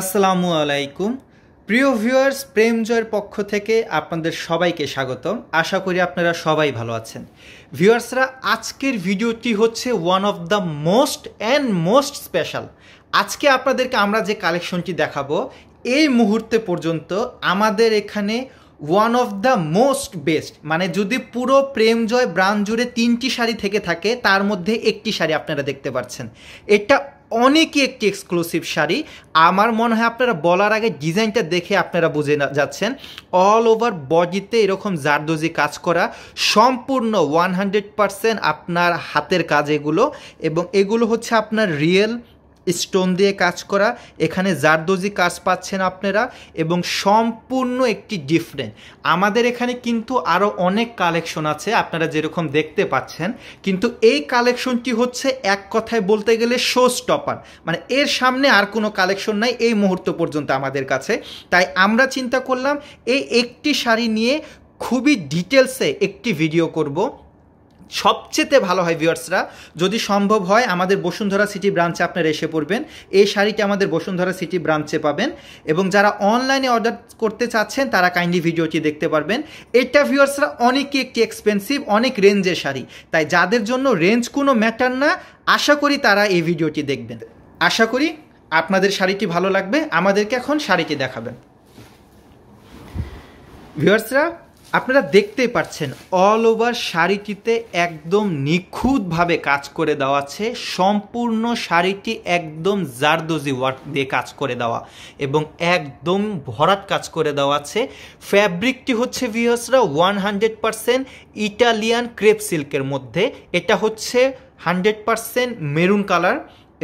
আসসালামু আলাইকুম প্রিয় ভিউয়ার্স প্রেম জয়ের পক্ষ থেকে আপনাদের সবাইকে স্বাগতম আশা করি আপনারা সবাই ভালো আছেন ভিউয়ার্সরা আজকের ভিডিওটি হচ্ছে one of the most and most special আজকে আপনাদেরকে আমরা যে কালেকশনটি দেখাবো এই মুহূর্তে পর্যন্ত আমাদের এখানে one of the most best মানে যদি পুরো প্রেমজয় ব্রান্ড জুড়ে তিনটি শাড়ি থেকে থাকে তার মধ্যে একটি শাড়ি আপনারা দেখতে পাচ্ছেন এটা অনেকই একটি এক্সক্লুসিভ শাড়ি আমার মনে হয় আপনারা বলার আগে ডিজাইনটা দেখে আপনারা বুঝে যাচ্ছেন অল ওভার বডিতে এরকম জারদোজি কাজ করা সম্পূর্ণ ওয়ান হান্ড্রেড আপনার হাতের কাজ এগুলো এবং এগুলো হচ্ছে আপনার রিয়েল স্টোন দিয়ে কাজ করা এখানে জারদোজি কাজ পাচ্ছেন আপনারা এবং সম্পূর্ণ একটি ডিফারেন্ট আমাদের এখানে কিন্তু আরও অনেক কালেকশন আছে আপনারা যেরকম দেখতে পাচ্ছেন কিন্তু এই কালেকশনটি হচ্ছে এক কথায় বলতে গেলে শো স্টপার মানে এর সামনে আর কোনো কালেকশন নাই এই মুহূর্ত পর্যন্ত আমাদের কাছে তাই আমরা চিন্তা করলাম এই একটি শাড়ি নিয়ে খুবই ডিটেলসে একটি ভিডিও করব সবচেয়ে ভালো হয় ভিউয়ার্সরা যদি সম্ভব হয় আমাদের বসুন্ধরা সিটি ব্রাঞ্চে আপনারা এসে পড়বেন এই শাড়িটি আমাদের বসুন্ধরা সিটি ব্রাঞ্চে পাবেন এবং যারা অনলাইনে অর্ডার করতে চাচ্ছেন তারা কাইন্ডলি ভিডিওটি দেখতে পারবেন এটা ভিউয়ার্সরা অনেকই একটি এক্সপেন্সিভ অনেক রেঞ্জের শাড়ি তাই যাদের জন্য রেঞ্জ কোনো ম্যাটার না আশা করি তারা এই ভিডিওটি দেখবেন আশা করি আপনাদের শাড়িটি ভালো লাগবে আমাদেরকে এখন শাড়িটি দেখাবেন ভিউয়ার্সরা আপনারা দেখতেই পাচ্ছেন অল ওভার শাড়িটিতে একদম নিখুঁতভাবে কাজ করে দেওয়া আছে সম্পূর্ণ শাড়িটি একদম জারদোজি ওয়ার্ক দিয়ে কাজ করে দেওয়া এবং একদম ভরাট কাজ করে দেওয়া আছে ফ্যাব্রিকটি হচ্ছে ভিহসরা one hundred percent Italian crepe সিল্কের মধ্যে এটা হচ্ছে হান্ড্রেড পারসেন্ট মেরুন কালার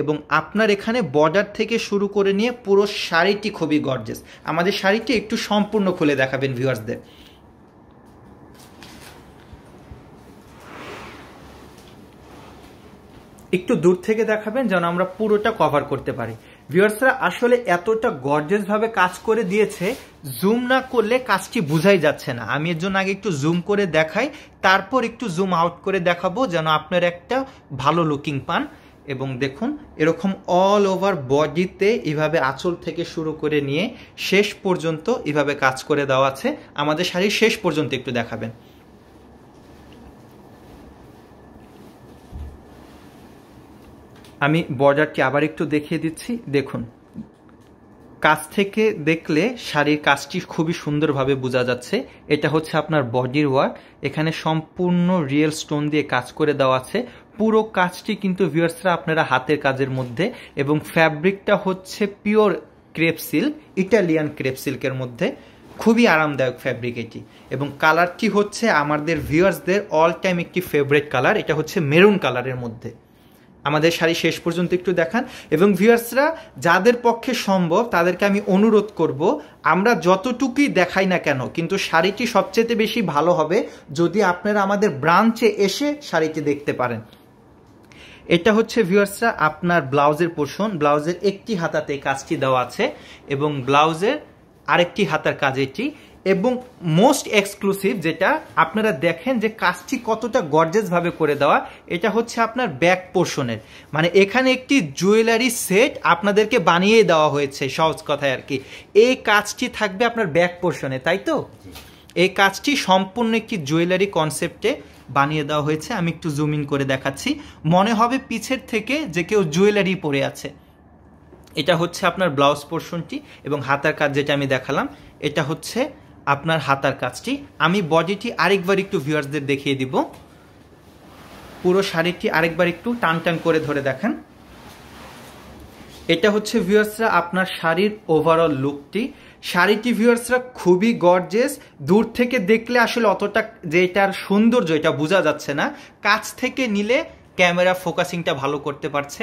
এবং আপনার এখানে বর্ডার থেকে শুরু করে নিয়ে পুরো শাড়িটি খুবই গর্জেস আমাদের শাড়িটি একটু সম্পূর্ণ খুলে দেখাবেন ভিউয়ার্সদের একটু দূর থেকে দেখাবেন যেন আমরা পুরোটা কভার করতে পারি ভিওয়ার্সরা আসলে এতটা গর্জেসভাবে কাজ করে দিয়েছে জুম না করলে কাজটি বোঝাই যাচ্ছে না আমি এর জন্য আগে একটু জুম করে দেখাই তারপর একটু জুম আউট করে দেখাবো যেন আপনার একটা ভালো লুকিং পান এবং দেখুন এরকম অল ওভার বডিতে এভাবে আঁচল থেকে শুরু করে নিয়ে শেষ পর্যন্ত এভাবে কাজ করে দেওয়া আছে আমাদের শাড়ির শেষ পর্যন্ত একটু দেখাবেন আমি বর্ডারটি আবার একটু দেখিয়ে দিচ্ছি দেখুন কাছ থেকে দেখলে শাড়ির কাজটি খুবই সুন্দরভাবে বোঝা যাচ্ছে এটা হচ্ছে আপনার বডির ওয়ার্ক এখানে সম্পূর্ণ রিয়েল স্টোন দিয়ে কাজ করে দেওয়া আছে পুরো কাজটি কিন্তু ভিউয়ার্সরা আপনারা হাতের কাজের মধ্যে এবং ফ্যাব্রিকটা হচ্ছে pure crepe silk Italian crepe সিল্কের মধ্যে খুবই আরামদায়ক ফ্যাব্রিক এটি এবং কালারটি হচ্ছে আমাদের ভিউয়ার্সদের অল টাইম একটি ফেভারেট কালার এটা হচ্ছে মেরুন কালারের মধ্যে আমাদের শাড়ি শেষ পর্যন্ত একটু দেখান এবং ভিউয়ার্সরা যাদের পক্ষে সম্ভব তাদেরকে আমি অনুরোধ করব আমরা যতটুকুই দেখাই না কেন কিন্তু শাড়িটি সবচেয়ে বেশি ভালো হবে যদি আপনারা আমাদের ব্রাঞ্চে এসে শাড়িটি দেখতে পারেন এটা হচ্ছে ভিউয়ার্সরা আপনার ব্লাউজের পোষণ ব্লাউজের একটি হাতাতে কাজটি দেওয়া আছে এবং ব্লাউজের আরেকটি হাতার কাজ এটি এবং মোস্ট এক্সক্লুসিভ যেটা আপনারা দেখেন যে কাজটি কতটা গর্জেসভাবে করে দেওয়া এটা হচ্ছে আপনার ব্যাক পোর্শনের মানে এখানে একটি জুয়েলারি সেট আপনাদেরকে বানিয়ে দেওয়া হয়েছে সহজ কথায় আর কি এই কাজটি থাকবে আপনার ব্যাক পোর্শনে তাই তো এই কাজটি সম্পূর্ণ একটি জুয়েলারি কনসেপ্টে বানিয়ে দেওয়া হয়েছে আমি একটু জুম ইন করে দেখাচ্ছি মনে হবে পিছের থেকে যে কেউ জুয়েলারি পরে আছে এটা হচ্ছে আপনার ব্লাউজ পোর্শনটি এবং হাতার কাজ যেটা আমি দেখালাম এটা হচ্ছে আপনার হাতার কাজটি আমি বডিটি আরেকবার একটু ভিউয়ার্সদের দেখিয়ে দিব পুরো শাড়িটি আরেকবার একটু টান টান করে ধরে দেখেন এটা হচ্ছে ভিউয়ার্সরা আপনার শাড়ির ওভারঅল লুকটি শাড়িটি ভিউয়ার্সরা খুবই গর্জেস দূর থেকে দেখলে আসলে অতটা যে এটার সৌন্দর্য এটা বোঝা যাচ্ছে না কাছ থেকে নিলে ক্যামেরা ফোকাসিংটা ভালো করতে পারছে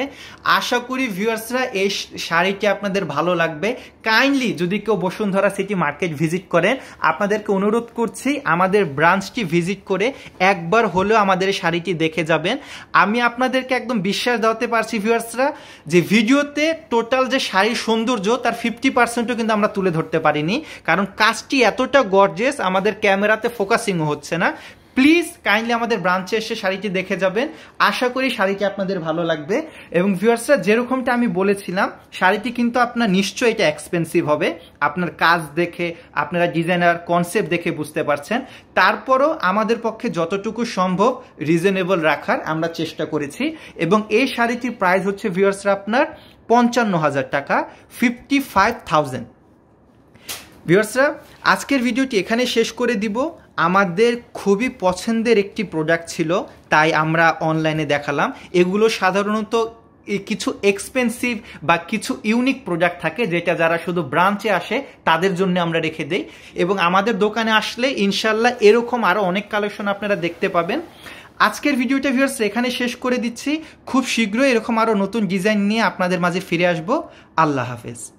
আশা করি ভিউয়ার্সরা এই শাড়িটি আপনাদের ভালো লাগবে কাইন্ডলি যদি কেউ বসুন্ধরা সিটি মার্কেট ভিজিট করেন আপনাদেরকে অনুরোধ করছি আমাদের ব্রাঞ্চটি ভিজিট করে একবার হলেও আমাদের শাড়িটি দেখে যাবেন আমি আপনাদেরকে একদম বিশ্বাস দেওয়াতে পারছি ভিউয়ার্সরা যে ভিডিওতে টোটাল যে শাড়ির সৌন্দর্য তার ফিফটি পার্সেন্টও কিন্তু আমরা তুলে ধরতে পারিনি কারণ কাজটি এতটা গর্জেস আমাদের ক্যামেরাতে ফোকাসিংও হচ্ছে না প্লিজ কাইন্ডলি আমাদের ব্রাঞ্চে এসে শাড়িটি দেখে যাবেন আশা করি শাড়িটি আপনাদের ভালো লাগবে এবং ভিউয়ার্সরা যেরকমটা আমি বলেছিলাম শাড়িটি কিন্তু আপনার নিশ্চয়ই এটা এক্সপেন্সিভ হবে আপনার কাজ দেখে আপনারা ডিজাইনার কনসেপ্ট দেখে বুঝতে পারছেন তারপরও আমাদের পক্ষে যতটুকু সম্ভব রিজনেবল রাখার আমরা চেষ্টা করেছি এবং এই শাড়িটির প্রাইস হচ্ছে ভিউয়ার্সরা আপনার পঞ্চান্ন হাজার টাকা ফিফটি ফাইভ থাউজেন্ড ভিউয়ার্সরা আজকের ভিডিওটি এখানে শেষ করে দিব আমাদের খুবই পছন্দের একটি প্রোডাক্ট ছিল তাই আমরা অনলাইনে দেখালাম এগুলো সাধারণত কিছু এক্সপেন্সিভ বা কিছু ইউনিক প্রোডাক্ট থাকে যেটা যারা শুধু ব্রাঞ্চে আসে তাদের জন্য আমরা রেখে দেই এবং আমাদের দোকানে আসলে ইনশাল্লাহ এরকম আরও অনেক কালেকশন আপনারা দেখতে পাবেন আজকের ভিডিওটা ভিউর্স এখানে শেষ করে দিচ্ছি খুব শীঘ্রই এরকম আরও নতুন ডিজাইন নিয়ে আপনাদের মাঝে ফিরে আসবো আল্লাহ হাফেজ